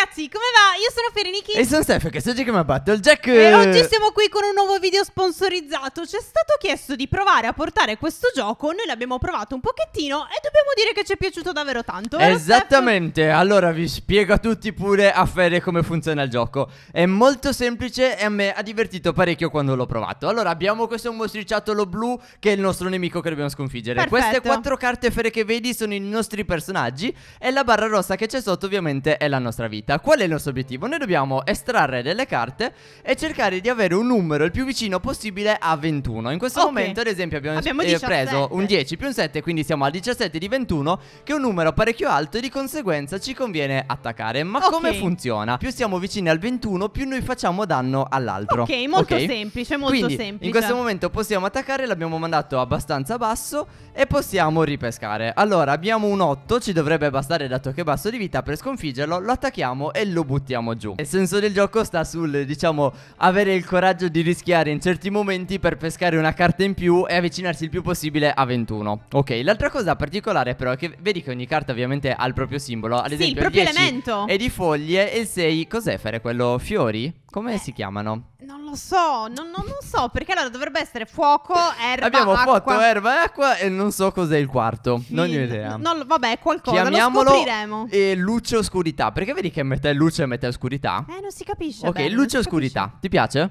ragazzi, come va? Io sono Ferenichi E sono Stefano, che sto giocando a Battlejack E oggi siamo qui con un nuovo video sponsorizzato Ci è stato chiesto di provare a portare questo gioco Noi l'abbiamo provato un pochettino E dobbiamo dire che ci è piaciuto davvero tanto Esattamente, Steph? allora vi spiego a tutti pure a Fede come funziona il gioco È molto semplice e a me ha divertito parecchio quando l'ho provato Allora abbiamo questo mostriciattolo blu che è il nostro nemico che dobbiamo sconfiggere Perfetto. Queste quattro carte Fede che vedi sono i nostri personaggi E la barra rossa che c'è sotto ovviamente è la nostra vita vita Qual è il nostro obiettivo? Noi dobbiamo estrarre delle carte E cercare di avere un numero il più vicino possibile a 21 In questo okay. momento ad esempio abbiamo, abbiamo eh, preso un 10 più un 7 Quindi siamo a 17 di 21 Che è un numero parecchio alto e di conseguenza ci conviene attaccare Ma okay. come funziona? Più siamo vicini al 21 più noi facciamo danno all'altro Ok molto okay? semplice molto Quindi, semplice in questo momento possiamo attaccare L'abbiamo mandato abbastanza basso E possiamo ripescare Allora abbiamo un 8 Ci dovrebbe bastare dato che è basso di vita per sconfiggerlo Lo attacchiamo prendiamo e lo buttiamo giù. Il senso del gioco sta sul, diciamo, avere il coraggio di rischiare in certi momenti per pescare una carta in più e avvicinarsi il più possibile a 21. Ok, l'altra cosa particolare però è che vedi che ogni carta ovviamente ha il proprio simbolo. Ad esempio, sì, il proprio il elemento. E di foglie e il 6, cos'è fare quello? Fiori? Come eh. si chiamano? Non lo so, non, non, non, so, perché allora dovrebbe essere fuoco, erba, Abbiamo acqua. Abbiamo foto, erba e acqua e non so cos'è il quarto. non ho idea. No, no, vabbè, qualcosa, Chiamiamolo lo scopriremo. E luce oscurità, perché vedi che mette luce e mette oscurità? Eh, non si capisce Ok, bene, luce oscurità, ti piace?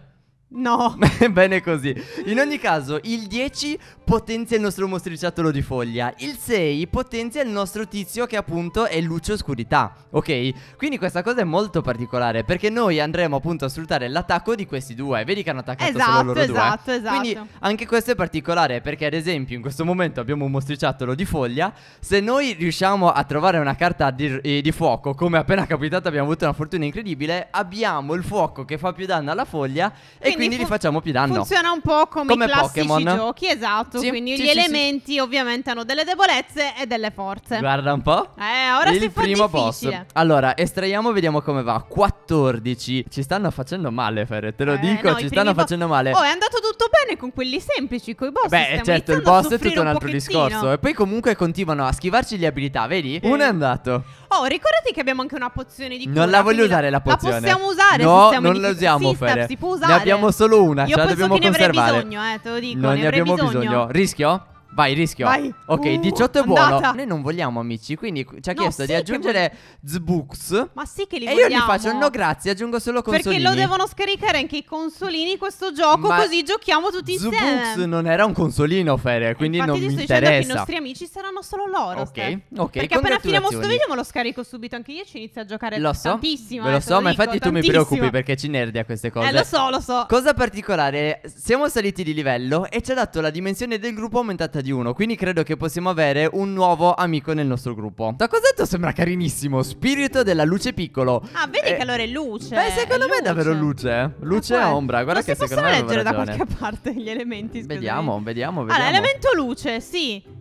No. Bene così. In ogni caso, il 10 potenzia il nostro mostriciattolo di foglia. Il 6 potenzia il nostro tizio che appunto è luce oscurità. Ok? Quindi questa cosa è molto particolare perché noi andremo appunto a sfruttare l'attacco di questi due. Vedi che hanno attaccato esatto, solo loro esatto, due. Esatto, Quindi anche questo è particolare perché ad esempio in questo momento abbiamo un mostriciattolo di foglia. Se noi riusciamo a trovare una carta di, eh, di fuoco, come appena capitato abbiamo avuto una fortuna incredibile, abbiamo il fuoco che fa più danno alla foglia. Quindi quindi li facciamo più danno. Funziona un po' come, come i classici Pokemon. giochi, esatto. Sì, quindi sì, gli sì, elementi ovviamente hanno delle debolezze e delle forze. Guarda un po'. Eh, ora Il si fa primo difficile. boss. Allora, estraiamo, vediamo come va. 14. Ci stanno facendo male, Ferre, te lo eh, dico, no, ci stanno facendo male. Oh, è andato tutto bene con quelli semplici, con i boss. Beh, certo, il boss è tutto un, un altro discorso. E poi comunque continuano a schivarci le abilità, vedi? Uno è andato. Oh, ricordati che abbiamo anche una pozione di cura. Non la voglio usare la pozione. La possiamo usare, No, non la usiamo, Ferre. Ne abbiamo solo una, Io ce la dobbiamo che ne conservare. avrei bisogno, eh, te lo dico. non ne, avrei abbiamo bisogno. Rischio? Vai, rischio. Vai. Ok, uh, 18 è buono. Andata. Noi non vogliamo amici, quindi ci ha no, chiesto sì, di aggiungere Zbooks. Ma sì che li e vogliamo. E io gli faccio no grazie, aggiungo solo consolini. Perché lo devono scaricare anche i consolini questo gioco, Ma così giochiamo tutti insieme. Zbooks non era un consolino, Fere, quindi non mi interessa. Infatti ti sto dicendo che i nostri amici saranno solo loro. Ok, stai. ok, Perché appena finiamo questo video me lo scarico subito anche io e ci inizio a giocare lo so, tantissimo. lo eh, so, lo ma infatti tantissimo. tu mi preoccupi perché ci nerdi a queste cose. Eh, lo so, lo so. Cosa particolare, siamo saliti di livello e ci ha dato la dimensione del gruppo aumentata di di uno. Quindi credo che possiamo avere un nuovo amico nel nostro gruppo. Da cosetto sembra carinissimo. Spirito della luce piccolo. Ah, vedi eh, che allora è luce. Beh, secondo luce. me è davvero luce. Luce e ombra. Guarda che secondo me. Ma leggere da qualche parte gli elementi. Scusami. Vediamo, vediamo, vediamo. Allora, elemento luce, sì.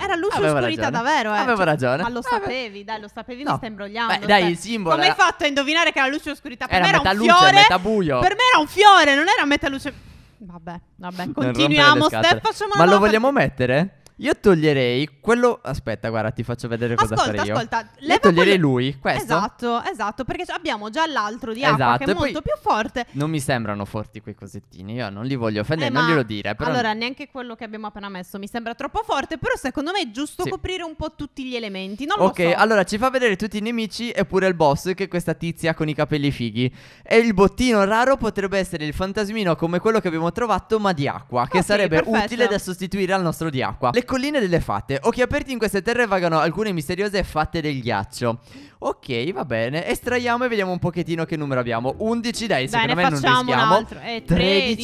Era luce Avevo oscurità ragione. davvero, eh. Avevo cioè, ragione. Ma lo sapevi, dai, lo sapevi, no. mi sta imbrogliando. Beh, dai, cioè, il simbolo. Come era... hai fatto a indovinare che era luce oscurità? Per era me era un luce, fiore. Metà buio. Per me era un fiore, non era metà luce. Vabbè, vabbè, continuiamo. Steph, facciamo Ma lo volta... vogliamo mettere? Io toglierei quello. Aspetta, guarda, ti faccio vedere cosa ascolta, farei io. Ascolta, ascolta. toglierei quello... lui, questo. Esatto, esatto, perché abbiamo già l'altro di esatto, acqua che è molto più forte. Non mi sembrano forti quei cosettini, io non li voglio eh, offendere, eh, non glielo dire. Però... Allora, neanche quello che abbiamo appena messo mi sembra troppo forte, però secondo me è giusto sì. coprire un po' tutti gli elementi. Non lo so. Ok, allora ci fa vedere tutti i nemici e pure il boss, che è questa tizia con i capelli fighi. E il bottino raro potrebbe essere il fantasmino come quello che abbiamo trovato, ma di acqua, che okay, sarebbe perfetto. utile da sostituire al nostro di acqua. Le colline delle fate. Occhi aperti in queste terre vagano alcune misteriose fatte del ghiaccio. Ok, va bene. Estraiamo e vediamo un pochettino che numero abbiamo. 11, dai, bene, secondo me non rischiamo. Un altro. Eh, 13,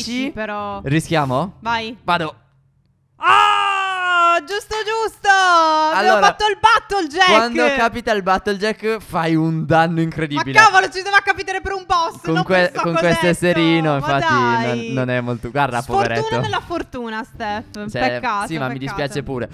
13, però. Rischiamo? Vai. Vado. Ah! giusto, giusto. Abbiamo fatto il battle jack Quando capita il battle jack fai un danno incredibile. Ma cavolo, ci doveva capitare per un boss. Con, que con questo esserino, infatti, non, non, è molto. Guarda, Sfortuna poveretto. Fortuna della fortuna, Steph. Cioè, peccato. Sì, ma peccato. mi dispiace pure.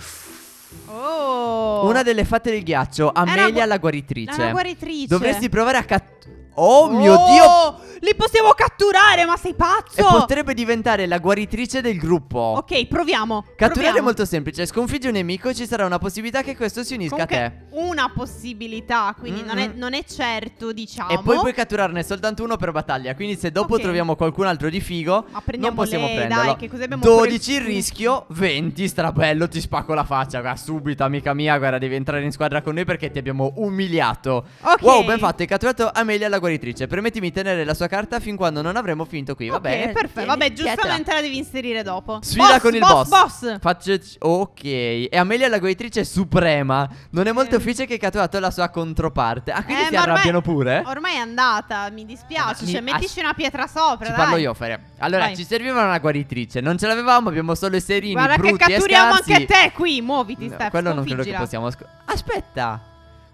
Oh. Una delle fatte del ghiaccio, Amelia la guaritrice. La guaritrice. Dovresti provare a catturare. Oh, oh mio oh, Dio! Li possiamo catturare, ma sei pazzo! E potrebbe diventare la guaritrice del gruppo. Ok, proviamo. Catturare proviamo. è molto semplice. Sconfiggi un nemico e ci sarà una possibilità che questo si unisca Comunque, a te. Una possibilità, quindi mm -hmm. non, è, non, è, certo, diciamo. E poi diciamo. puoi catturarne soltanto uno per battaglia. Quindi se dopo okay. troviamo qualcun altro di figo, non possiamo lei, prenderlo. Dai, che cosa abbiamo 12 il rischio, 20 strabello, ti spacco la faccia. Guarda, subito, amica mia, guarda, devi entrare in squadra con noi perché ti abbiamo umiliato. Ok. Wow, ben fatto, hai catturato Amelia la guaritrice guaritrice. Permettimi di tenere la sua carta fin quando non avremo finito qui. Vabbè, okay, perfetto. Vabbè, giustamente la devi inserire dopo. Sfida boss, con il boss. Boss, boss. Faccio... Ok. E Amelia la guaritrice suprema. Non è molto eh. felice che Catoato catturato la sua controparte. Ah, quindi eh, si arrabbiano ormai, pure? Ormai è andata, mi dispiace. Eh, cioè, mi, mettici una pietra sopra. Ci dai. parlo io, Feria. Allora, Vai. ci serviva una guaritrice. Non ce l'avevamo, abbiamo solo i serini Guarda brutti che catturiamo anche te qui. Muoviti, no, Steph. Quello non credo che possiamo... Aspetta.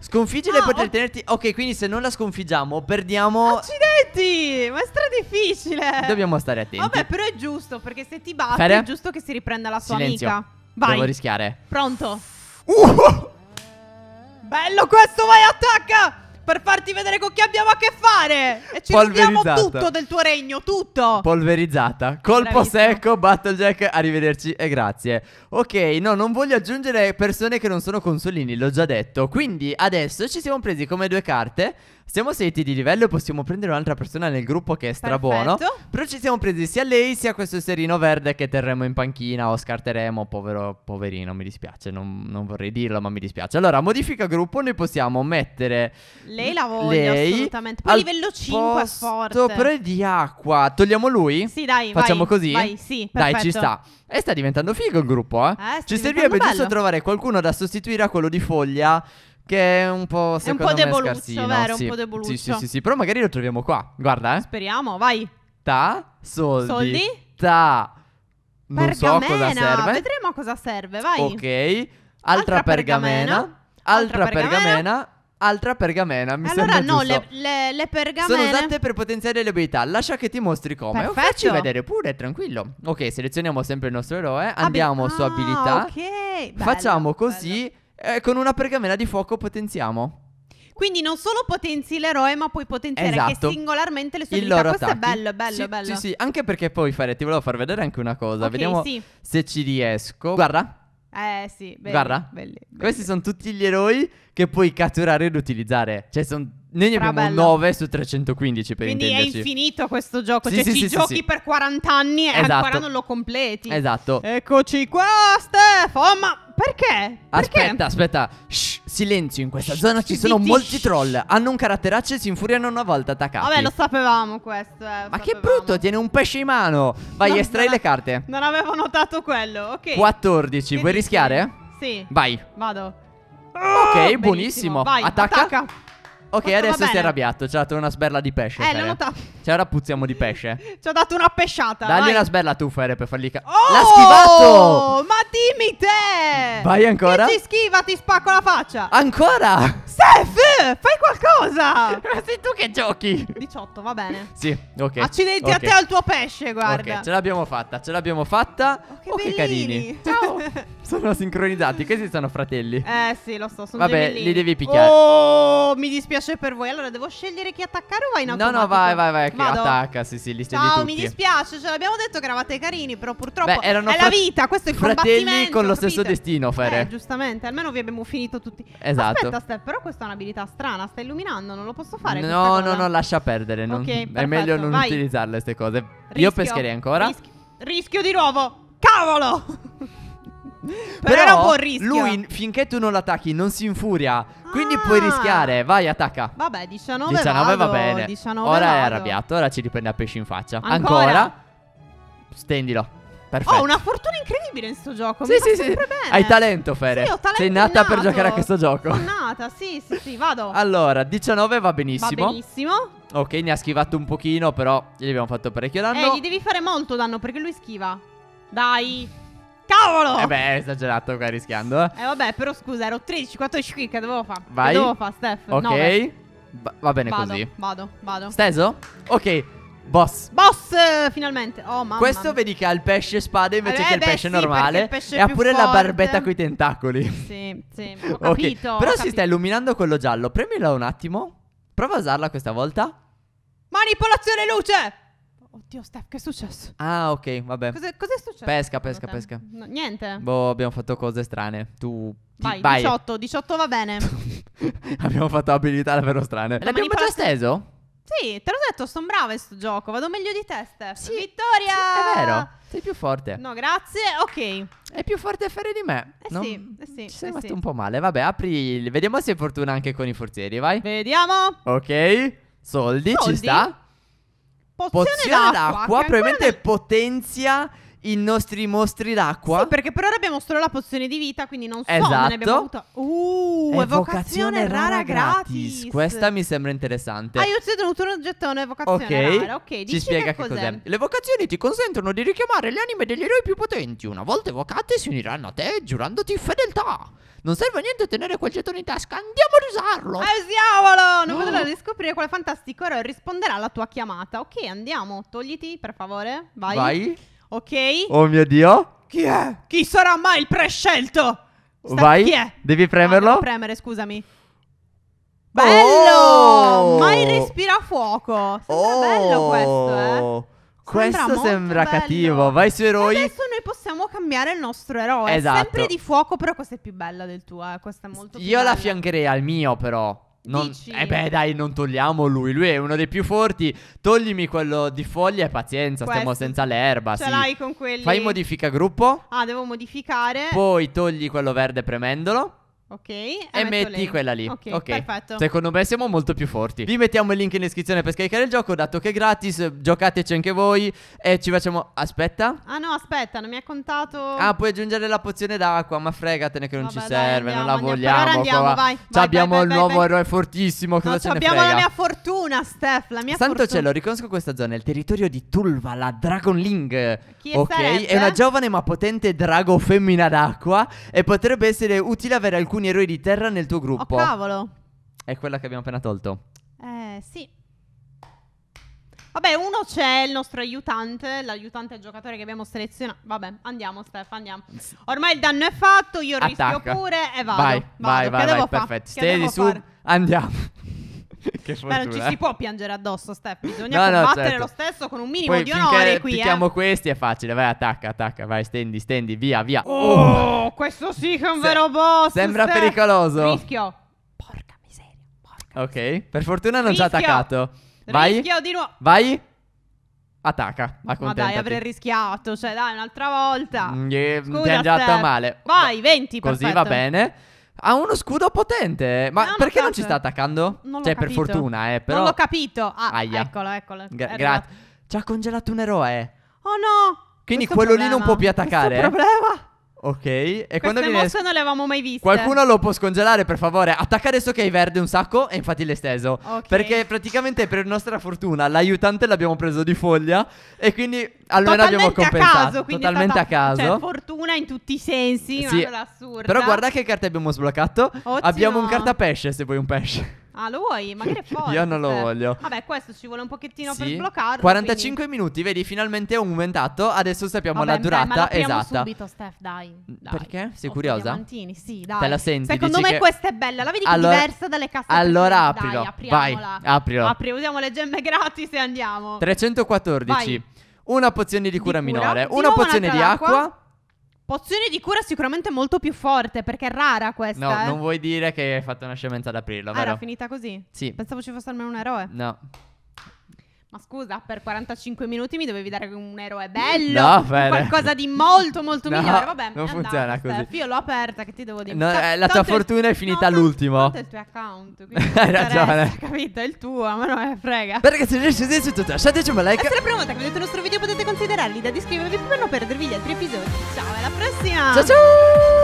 Sconfiggile ah, per tenerti. Ok, quindi se non la sconfiggiamo, perdiamo. Accidenti! Ma è stra difficile. Dobbiamo stare attenti. Vabbè, però è giusto, perché se ti batte, Fede? è giusto che si riprenda la sua Silenzio. amica. Vai. Devo rischiare. Pronto. Uh! Bello questo, vai, attacca! per farti vedere con chi abbiamo a che fare. E ci dobbiamo tutto del tuo regno, tutto. Polverizzata. Colpo Bravissimo. secco, Battlejack, arrivederci e grazie. Ok, no, non voglio aggiungere persone che non sono consolini, l'ho già detto. Quindi adesso ci siamo presi come due carte. Siamo saliti di livello e possiamo prendere un'altra persona nel gruppo che è strabuono. Perfetto. Però ci siamo presi sia lei sia questo serino verde che terremo in panchina o scarteremo. Povero, poverino, mi dispiace. Non, non vorrei dirlo, ma mi dispiace. Allora, modifica gruppo, noi possiamo mettere. Lei la voglio lei assolutamente. Poi livello 5 è forte. Però di acqua. Togliamo lui? Sì, dai. Facciamo vai, così? Vai, sì. Dai, ci sta. E sta diventando figo il gruppo, eh? eh ci servirebbe giusto trovare qualcuno da sostituire a quello di foglia che è un po'. È un po' devoluto, vero? Sì. Un po' devoluto. Sì, sì, sì, sì. Però magari lo troviamo qua. Guarda, eh. Speriamo, vai. Ta, soldi. Soldi. Ta. Non pergamena. so cosa serve. Vedremo a cosa serve, vai. Ok. Altra, altra pergamena. pergamena. Altra, pergamena. Altra pergamena, mi allora, sembra no, giusto. Allora no, le, le, pergamene Sono usate per potenziare le abilità Lascia che ti mostri come Perfetto. Facci vedere pure, tranquillo Ok, selezioniamo sempre il nostro eroe Andiamo ah, su abilità Ok bello, Facciamo così bello eh, con una pergamena di fuoco potenziamo. Quindi non solo potenzi l'eroe, ma puoi potenziare esatto. anche singolarmente le sue abilità. Questo attacchi. è bello, bello, sì, bello. Sì, sì, anche perché poi fare, ti volevo far vedere anche una cosa. Okay, Vediamo sì. se ci riesco. Guarda. Eh sì, belli, Guarda. Belli, belli. Questi sono tutti gli eroi che puoi catturare ed utilizzare. Cioè sono noi ne abbiamo 9 su 315 per Quindi intenderci. è infinito questo gioco. Sì, cioè, sì, ci sì, giochi sì. per 40 anni e esatto. ancora non lo completi. Esatto. Eccoci qua, Stefano. Oh, ma perché? perché? Aspetta, aspetta. Shh, silenzio, in questa zona ci sono molti troll. Hanno un caratteraccio e si infuriano una volta attaccati. Vabbè, lo sapevamo questo. Eh, lo ma sapevamo. che brutto, tiene un pesce in mano. Vai, no, estrai le carte. Non avevo notato quello. Ok. 14, che vuoi dici? rischiare? Sì. Vai. Vado. Ok, ah, Benissimo. buonissimo. Vai, attacca. attacca. Ok, adesso bene. sei arrabbiato. Ci ha dato una sberla di pesce. Eh, l'ho notato. Cioè, ora puzziamo di pesce. Ci ha dato una pesciata. Dagli vai. una sberla tu, Fere, per fargli. Ca- oh, L'ha schivato! Ma dimmi te! Vai ancora. Se ti schiva, ti spacco la faccia. Ancora? Steph! Eh, fai qualcosa! Ma sei tu che giochi! 18, va bene. Sì, ok. Accidenti okay. a te al tuo pesce, guarda. Ok, ce l'abbiamo fatta, ce l'abbiamo fatta. Oh, che, oh, che carini. Ciao! sono sincronizzati, questi sono fratelli. Eh, sì, lo so, sono Vabbè, gemellini. li devi picchiare. Oh, mi dispiace per voi. Allora, devo scegliere chi attaccare o vai in automatico? No, no, vai, vai, vai, Vado. attacca, sì, sì, li scegli Ciao, tutti. mi dispiace, ce l'abbiamo detto che eravate carini, però purtroppo Beh, erano è la vita, questo è il fratelli con lo stesso destino, Fere. Eh, giustamente, almeno vi abbiamo finito tutti. Esatto. Aspetta, Steph, però questa è un'abilità strana sta illuminando, non lo posso fare. No, no, no, lascia perdere. Non, okay, è meglio non Vai. utilizzarle queste cose. Rischio, Io pescherei ancora. Rischio, rischio di nuovo. Cavolo! Però, era un buon rischio. Lui, finché tu non l'attacchi, non si infuria. Ah. Quindi puoi ah. rischiare. Vai, attacca. Vabbè, 19, 19 vado, va bene. 19 ora vado. è arrabbiato, ora ci riprende a pesci in faccia. Ancora? Ancora? Stendilo. Perfetto. Ho oh, una fortuna incredibile in sto gioco. Sì, sì, sì. Hai talento, Fere. Sì, ho talento. Sei nata innato. per giocare a questo gioco. Sono nata, sì, sì, sì, vado. Allora, 19 va benissimo. Va benissimo. Ok, ne ha schivato un pochino, però gli abbiamo fatto parecchio danno. Eh, gli devi fare molto danno perché lui schiva. Dai. Cavolo! Eh beh, è esagerato qua rischiando. Eh, eh vabbè, però scusa, ero 13, 14 qui che dovevo fare. Vai. Che dovevo fare, Steph? Ok. Va bene vado, così. Vado, vado. Steso? Ok. Boss. Boss, finalmente. Oh, mamma. Questo vedi che ha il pesce spada invece eh, che il beh, pesce sì, normale. Il pesce e ha pure forte. la barbetta coi tentacoli. Sì, sì. Ho capito. Okay. Però ho si capito. sta illuminando quello giallo. Premila un attimo. Prova a usarla questa volta. Manipolazione luce. Oddio, Steph, che è successo? Ah, ok, vabbè. Cos'è, cos'è successo? Pesca, pesca, pesca. No, niente. Boh, abbiamo fatto cose strane. Tu. Vai, vai. 18, 18 va bene. abbiamo fatto abilità davvero strane. La L'abbiamo già steso? Sì, te l'ho detto, sono brava in sto gioco, vado meglio di te, Steph. Sì, Vittoria! Sì, è vero, sei più forte. No, grazie, ok. È più forte a fare di me. Eh non... sì, eh sì. Ci sei eh rimasto sì. un po' male, vabbè, apri... Vediamo se hai fortuna anche con i forzieri, vai. Vediamo. Ok, soldi, soldi. ci sta. Pozione, Pozione d'acqua, d'acqua probabilmente nel... potenzia i nostri mostri d'acqua. Sì, perché per ora abbiamo solo la pozione di vita, quindi non so esatto. ne abbiamo avuta. Uh, evocazione, evocazione rara, rara gratis. gratis. Questa mi sembra interessante. Ah, io ti ho tenuto un oggetto, evocazione okay. rara. Ok, ci spiega che cos'è. cos'è. Le evocazioni ti consentono di richiamare le anime degli eroi più potenti. Una volta evocate si uniranno a te giurandoti fedeltà. Non serve a niente tenere quel gettone in tasca, andiamo ad usarlo. Eh, usiamolo! Non oh. potrò riscoprire quale fantastico eroe risponderà alla tua chiamata. Ok, andiamo, togliti per favore. Vai. Vai. Ok? Oh mio Dio. Chi è? Chi sarà mai il prescelto? Sta- Vai. Chi è? Devi premerlo. Ah, devo premere, scusami. Bello! Oh! Mai respira fuoco. Sembra oh! bello questo, eh. Questo sembra, sembra cattivo. Vai su eroi. Adesso noi possiamo cambiare il nostro eroe. Esatto. Sempre di fuoco, però questa è più bella del tuo. Eh. Questa è molto più Io bella. la fiancherei al mio, però. Non, Eh beh, dai, non togliamo lui. Lui è uno dei più forti. Toglimi quello di foglia e pazienza. Questo. Stiamo senza l'erba. Ce sì. l'hai con quelli. Fai modifica gruppo. Ah, devo modificare. Poi togli quello verde premendolo. Ok. E metti lei. quella lì. Ok, perfetto. Secondo me siamo molto più forti. Vi mettiamo il link in descrizione per scaricare il gioco, dato che è gratis. Giocateci anche voi. E ci facciamo. Aspetta. Ah, no, aspetta, non mi ha contato. Ah, puoi aggiungere la pozione d'acqua. Ma fregatene che non Vabbè, ci dai, serve. Andiamo, non la vogliamo. Allora andiamo, qua. vai. vai abbiamo il nuovo eroe fortissimo. Cosa no, ce abbiamo la mia fortuna, Steph. La mia Santo fortuna. cielo, riconosco questa zona. È il territorio di Tulva, la Dragonling. Ok, sarebbe? è una giovane ma potente drago femmina d'acqua. E potrebbe essere utile avere alcuni alcuni eroi di terra nel tuo gruppo. Oh, cavolo. È quella che abbiamo appena tolto. Eh, sì. Vabbè, uno c'è il nostro aiutante, l'aiutante giocatore che abbiamo selezionato. Vabbè, andiamo Steph, andiamo. Ormai il danno è fatto, io Attacca. rischio pure e vado. Vai, vado. vai, che vai, vai perfetto. Steady su, fare? andiamo. che fortuna. Beh, non ci si può piangere addosso, Steph. Bisogna no, combattere no, certo. lo stesso con un minimo Poi, di onore qui. Picchiamo eh. questi è facile. Vai, attacca, attacca, vai, stendi, stendi, via, via. Oh, oh. questo sì che è un Se- vero boss. Sembra Steph. pericoloso. Rischio. Porca miseria. Porca ok, per fortuna non ci ha attaccato. Vai. Rischio di nuovo. Vai. Attacca, ma Ma dai, avrei rischiato, cioè dai, un'altra volta. Mm, yeah, Scusa, ti è andata male. Vai, 20, Così perfetto. va bene. Ha uno scudo potente. Ma no, perché non, non ci sta attaccando? Non cioè, per fortuna, eh. Però... Non l'ho capito. Ah, Aia. eccolo, eccolo. Gra- grazie. Ci ha congelato un eroe. Oh no. Quindi Questo quello problema. lì non può più attaccare. Questo eh? problema. Ok, e Queste quando viene... mosche non le avevamo mai viste. Qualcuno lo può scongelare, per favore. Attacca adesso che hai verde un sacco e infatti l'hai steso. Okay. Perché praticamente per nostra fortuna l'aiutante l'abbiamo preso di foglia e quindi almeno totalmente abbiamo compensato. A caso, Quindi totalmente stata, a cioè, caso. Cioè, fortuna in tutti i sensi, sì. una assurda. Però guarda che carte abbiamo sbloccato. Ottimo. Abbiamo un cartapesce, se vuoi un pesce. Ah, lo vuoi? Ma che forte. Io non lo cioè. voglio. Vabbè, questo ci vuole un pochettino sì. per sbloccarlo. 45 quindi. minuti, vedi, finalmente è aumentato. Adesso sappiamo Vabbè, la durata beh, ma esatta. subito, Steph, dai. Mm, dai. Perché? Sei o curiosa? Sì, dai. Te la senti? Secondo me che... questa è bella, la vedi che è diversa dalle casse. Allora aprilo. Dai, Vai, aprilo. Apri, usiamo le gemme gratis e andiamo. 314. Vai. Una pozione di cura di minore, cura. una pozione di acqua. Pozione di cura sicuramente molto più forte perché è rara questa. No, eh. non vuoi dire che hai fatto una scemenza ad aprirlo. Ah, vero? era finita così? Sì. Pensavo ci fosse almeno un eroe. No. Ma scusa, per 45 minuti mi dovevi dare un eroe bello, no, Fede. qualcosa di molto molto no, migliore. Vabbè, non funziona andata, così. Steph, io l'ho aperta, che ti devo dire. No, eh, la tua fortuna è finita no, all'ultimo. Tanto è il tuo account, quindi Hai ragione. capito, è il tuo, ma non me eh, frega. Perché se ragazzi, se siete tutto, lasciateci un like. la prima volta che vedete il nostro video potete considerarli da iscrivervi per non perdervi gli altri episodi. Ciao, alla prossima. Ciao ciao.